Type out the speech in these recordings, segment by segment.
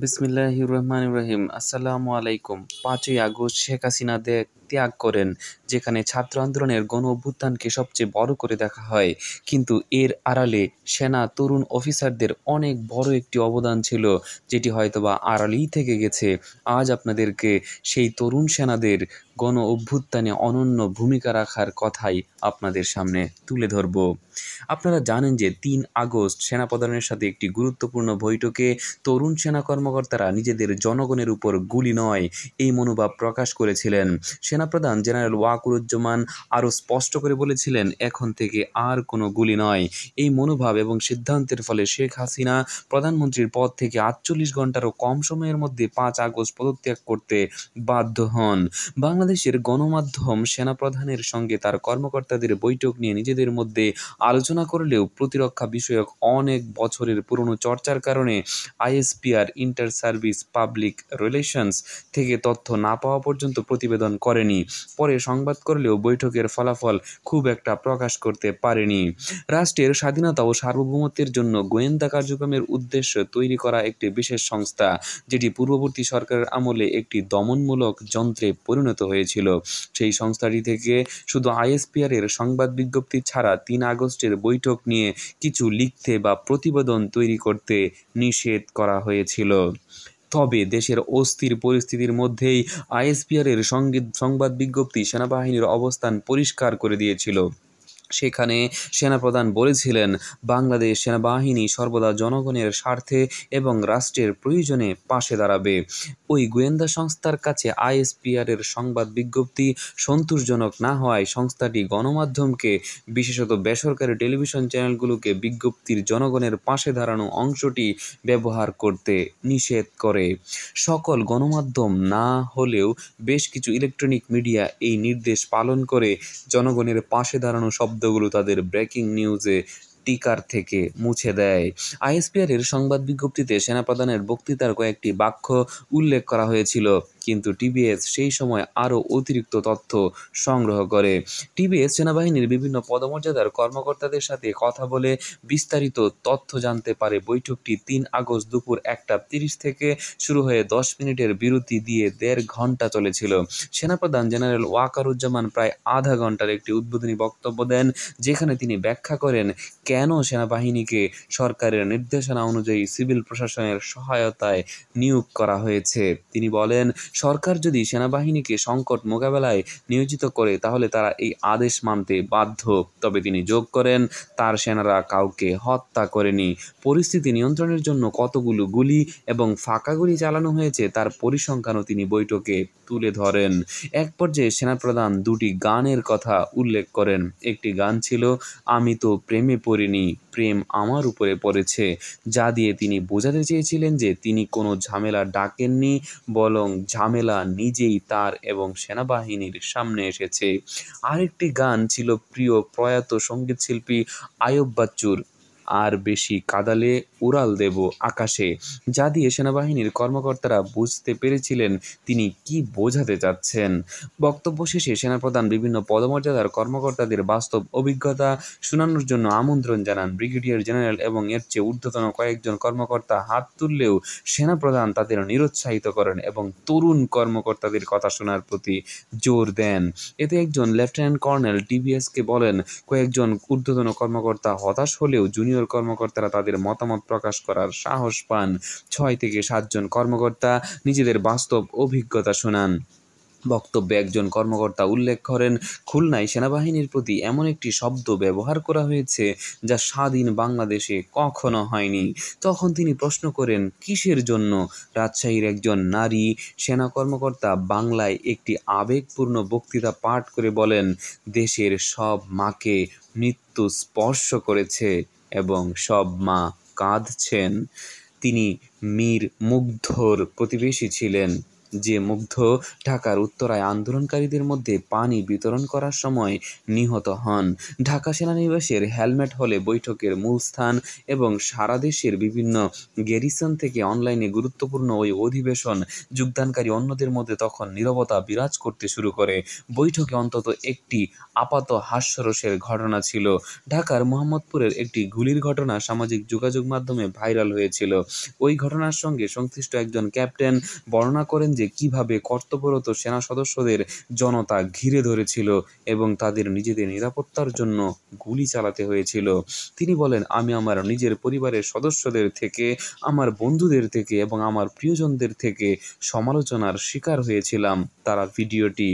বিসমিল্লাহ রহমান রহিম আসসালামু আলাইকুম পাঁচই আগস্ট শেখ হাসিনা দেখ ত্যাগ করেন যেখানে ছাত্র আন্দোলনের গণ অভ্যুত্থানকে সবচেয়ে বড় করে দেখা হয় কিন্তু এর আড়ালে সেনা তরুণ অফিসারদের অনেক বড় একটি অবদান ছিল যেটি হয়তোবা আড়ালেই থেকে গেছে আজ আপনাদেরকে সেই তরুণ সেনাদের গণ অভ্যুত্থানে অনন্য ভূমিকা রাখার কথাই আপনাদের সামনে তুলে ধরব আপনারা জানেন যে তিন আগস্ট সেনাপ্রধানের সাথে একটি গুরুত্বপূর্ণ বৈঠকে তরুণ সেনা কর্মকর্তারা নিজেদের জনগণের উপর গুলি নয় এই মনোভাব প্রকাশ করেছিলেন সেনা সেনা প্রধান জেনারেল ওয়াকুরুজ্জামান আরও স্পষ্ট করে বলেছিলেন এখন থেকে আর কোনো গুলি নয় এই মনোভাব এবং সিদ্ধান্তের ফলে শেখ হাসিনা প্রধানমন্ত্রীর পদ থেকে আটচল্লিশ ঘন্টারও কম সময়ের মধ্যে পাঁচ আগস্ট পদত্যাগ করতে বাধ্য হন বাংলাদেশের গণমাধ্যম সেনাপ্রধানের সঙ্গে তার কর্মকর্তাদের বৈঠক নিয়ে নিজেদের মধ্যে আলোচনা করলেও প্রতিরক্ষা বিষয়ক অনেক বছরের পুরনো চর্চার কারণে ISPR inter service public relations থেকে তথ্য না পাওয়া পর্যন্ত প্রতিবেদন করেনি পারেনি পরে সংবাদ করলেও বৈঠকের ফলাফল খুব একটা প্রকাশ করতে পারেনি রাষ্ট্রের স্বাধীনতা ও সার্বভৌমত্বের জন্য গোয়েন্দা কার্যক্রমের উদ্দেশ্য তৈরি করা একটি বিশেষ সংস্থা যেটি পূর্ববর্তী সরকারের আমলে একটি দমনমূলক যন্ত্রে পরিণত হয়েছিল সেই সংস্থাটি থেকে শুধু আইএসপিআর এর সংবাদ বিজ্ঞপ্তি ছাড়া তিন আগস্টের বৈঠক নিয়ে কিছু লিখতে বা প্রতিবেদন তৈরি করতে নিষেধ করা হয়েছিল তবে দেশের অস্থির পরিস্থিতির মধ্যেই আইএসপিআরের সংবাদ বিজ্ঞপ্তি সেনাবাহিনীর অবস্থান পরিষ্কার করে দিয়েছিল সেখানে সেনাপ্রধান বলেছিলেন বাংলাদেশ সেনাবাহিনী সর্বদা জনগণের স্বার্থে এবং রাষ্ট্রের প্রয়োজনে পাশে দাঁড়াবে ওই গোয়েন্দা সংস্থার কাছে আইএসপিআরের সংবাদ বিজ্ঞপ্তি সন্তোষজনক না হওয়ায় সংস্থাটি গণমাধ্যমকে বিশেষত বেসরকারি টেলিভিশন চ্যানেলগুলোকে বিজ্ঞপ্তির জনগণের পাশে দাঁড়ানো অংশটি ব্যবহার করতে নিষেধ করে সকল গণমাধ্যম না হলেও বেশ কিছু ইলেকট্রনিক মিডিয়া এই নির্দেশ পালন করে জনগণের পাশে দাঁড়ানো শব্দ শব্দগুলো তাদের ব্রেকিং নিউজে টিকার থেকে মুছে দেয় আইএসপিআরের সংবাদ বিজ্ঞপ্তিতে সেনাপ্রধানের বক্তৃতার কয়েকটি বাক্য উল্লেখ করা হয়েছিল কিন্তু টিবিএস সেই সময় আরও অতিরিক্ত তথ্য সংগ্রহ করে টিবিএস সেনাবাহিনীর বিভিন্ন পদমর্যাদার কর্মকর্তাদের সাথে কথা বলে বিস্তারিত তথ্য জানতে পারে বৈঠকটি তিন আগস্ট দুপুর একটা তিরিশ থেকে শুরু হয়ে দশ মিনিটের বিরতি দিয়ে দেড় ঘন্টা চলেছিল সেনাপ্রধান জেনারেল ওয়াকারুজ্জামান প্রায় আধা ঘন্টার একটি উদ্বোধনী বক্তব্য দেন যেখানে তিনি ব্যাখ্যা করেন কেন সেনাবাহিনীকে সরকারের নির্দেশনা অনুযায়ী সিভিল প্রশাসনের সহায়তায় নিয়োগ করা হয়েছে তিনি বলেন সরকার যদি সেনাবাহিনীকে সংকট মোকাবেলায় নিয়োজিত করে তাহলে তারা এই আদেশ মানতে বাধ্য তবে তিনি যোগ করেন তার সেনারা কাউকে হত্যা করেনি পরিস্থিতি নিয়ন্ত্রণের জন্য কতগুলো গুলি এবং ফাঁকা গুলি চালানো হয়েছে তার পরিসংখ্যানও তিনি বৈঠকে তুলে ধরেন এক পর্যায়ে সেনাপ্রধান দুটি গানের কথা উল্লেখ করেন একটি গান ছিল আমি তো প্রেমে পড়িনি প্রেম আমার উপরে পড়েছে যা দিয়ে তিনি বোঝাতে চেয়েছিলেন যে তিনি কোনো ঝামেলা ডাকেননি বরং ঝামেলা নিজেই তার এবং সেনাবাহিনীর সামনে এসেছে আরেকটি গান ছিল প্রিয় প্রয়াত সঙ্গীত শিল্পী আয়ব বাচ্চুর আর বেশি কাদালে উড়াল দেব আকাশে যা দিয়ে সেনাবাহিনীর কর্মকর্তারা বুঝতে পেরেছিলেন তিনি কি বোঝাতে চাচ্ছেন বক্তব্য শেষে সেনাপ্রধান বিভিন্ন পদমর্যাদার কর্মকর্তাদের বাস্তব অভিজ্ঞতা শোনানোর জন্য আমন্ত্রণ জানান ব্রিগেডিয়ার জেনারেল এবং এর চেয়ে ঊর্ধ্বতন কয়েকজন কর্মকর্তা হাত তুললেও সেনাপ্রধান তাদের নিরুৎসাহিত করেন এবং তরুণ কর্মকর্তাদের কথা শোনার প্রতি জোর দেন এতে একজন লেফটেন্যান্ট কর্নেল টিভিএসকে বলেন কয়েকজন ঊর্ধ্বতন কর্মকর্তা হতাশ হলেও জুনিয়র সিনিয়র কর্মকর্তারা তাদের মতামত প্রকাশ করার সাহস পান ছয় থেকে সাতজন কর্মকর্তা নিজেদের বাস্তব অভিজ্ঞতা শোনান বক্তব্যে একজন কর্মকর্তা উল্লেখ করেন খুলনায় সেনাবাহিনীর প্রতি এমন একটি শব্দ ব্যবহার করা হয়েছে যা স্বাধীন বাংলাদেশে কখনো হয়নি তখন তিনি প্রশ্ন করেন কিসের জন্য রাজশাহীর একজন নারী সেনা কর্মকর্তা বাংলায় একটি আবেগপূর্ণ বক্তৃতা পাঠ করে বলেন দেশের সব মাকে মৃত্যু স্পর্শ করেছে এবং সব মা কাঁদছেন তিনি মীর মুগ্ধর প্রতিবেশী ছিলেন যে মুগ্ধ ঢাকার উত্তরায় আন্দোলনকারীদের মধ্যে পানি বিতরণ করার সময় নিহত হন ঢাকা সেনানিবাসের হেলমেট হলে বৈঠকের মূল স্থান এবং সারা দেশের বিভিন্ন গ্যারিসন থেকে অনলাইনে গুরুত্বপূর্ণ ওই অধিবেশন যোগদানকারী অন্যদের মধ্যে তখন নিরবতা বিরাজ করতে শুরু করে বৈঠকে অন্তত একটি আপাত হাস্যরসের ঘটনা ছিল ঢাকার মোহাম্মদপুরের একটি গুলির ঘটনা সামাজিক যোগাযোগ মাধ্যমে ভাইরাল হয়েছিল ওই ঘটনার সঙ্গে সংশ্লিষ্ট একজন ক্যাপ্টেন বর্ণনা করেন যে যে কিভাবে কর্তব্যরত সেনা সদস্যদের জনতা ঘিরে ধরেছিল এবং তাদের নিজেদের নিরাপত্তার জন্য গুলি চালাতে হয়েছিল তিনি বলেন আমি আমার নিজের পরিবারের সদস্যদের থেকে আমার বন্ধুদের থেকে এবং আমার প্রিয়জনদের থেকে সমালোচনার শিকার হয়েছিলাম তারা ভিডিওটি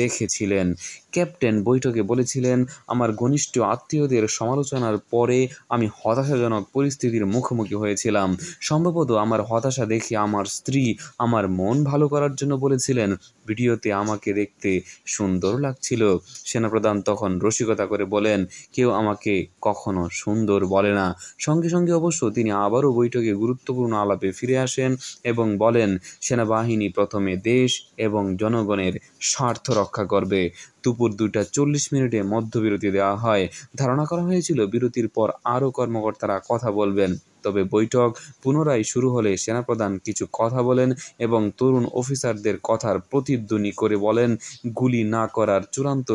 দেখেছিলেন ক্যাপ্টেন বৈঠকে বলেছিলেন আমার ঘনিষ্ঠ আত্মীয়দের সমালোচনার পরে আমি হতাশাজনক পরিস্থিতির মুখোমুখি হয়েছিলাম সম্ভবত আমার হতাশা দেখে আমার স্ত্রী আমার মন ভালো করার জন্য বলেছিলেন ভিডিওতে আমাকে দেখতে সুন্দর লাগছিল সেনাপ্রধান তখন রসিকতা করে বলেন কেউ আমাকে কখনো সুন্দর বলে না সঙ্গে সঙ্গে অবশ্য তিনি আবারও বৈঠকে গুরুত্বপূর্ণ আলাপে ফিরে আসেন এবং বলেন সেনাবাহিনী প্রথমে দেশ এবং জনগণের স্বার্থ রক্ষা করবে দুপুর দুইটা চল্লিশ মিনিটে মধ্যবিরতি দেওয়া হয় ধারণা করা হয়েছিল বিরতির পর আরও কর্মকর্তারা কথা বলবেন তবে বৈঠক পুনরায় শুরু হলে সেনাপ্রধান কিছু কথা বলেন এবং তরুণ অফিসারদের কথার প্রতি প্রতিধ্বনি করে বলেন গুলি না করার চূড়ান্ত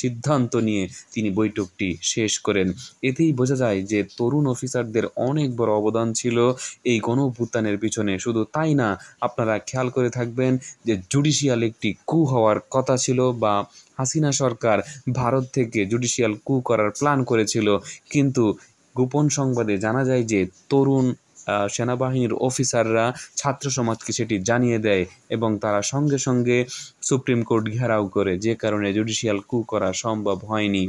সিদ্ধান্ত নিয়ে তিনি বৈঠকটি শেষ করেন এতেই বোঝা যায় যে তরুণ অফিসারদের অনেক বড় অবদান ছিল এই গণভূতানের পিছনে শুধু তাই না আপনারা খেয়াল করে থাকবেন যে জুডিশিয়াল একটি কু হওয়ার কথা ছিল বা হাসিনা সরকার ভারত থেকে জুডিশিয়াল কু করার প্ল্যান করেছিল কিন্তু গোপন সংবাদে জানা যায় যে তরুণ সেনাবাহিনীর অফিসাররা ছাত্র সমাজকে সেটি জানিয়ে দেয় এবং তারা সঙ্গে সঙ্গে সুপ্রিম কোর্ট ঘেরাও করে যে কারণে জুডিশিয়াল কু করা সম্ভব হয়নি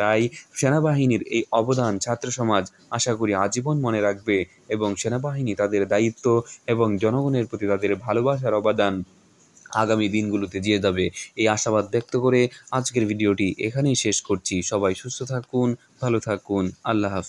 তাই সেনাবাহিনীর এই অবদান ছাত্র সমাজ আশা করি আজীবন মনে রাখবে এবং সেনাবাহিনী তাদের দায়িত্ব এবং জনগণের প্রতি তাদের ভালোবাসার অবদান আগামী দিনগুলোতে যেয়ে যাবে এই আশাবাদ ব্যক্ত করে আজকের ভিডিওটি এখানেই শেষ করছি সবাই সুস্থ থাকুন ভালো থাকুন আল্লাহ হাফিজ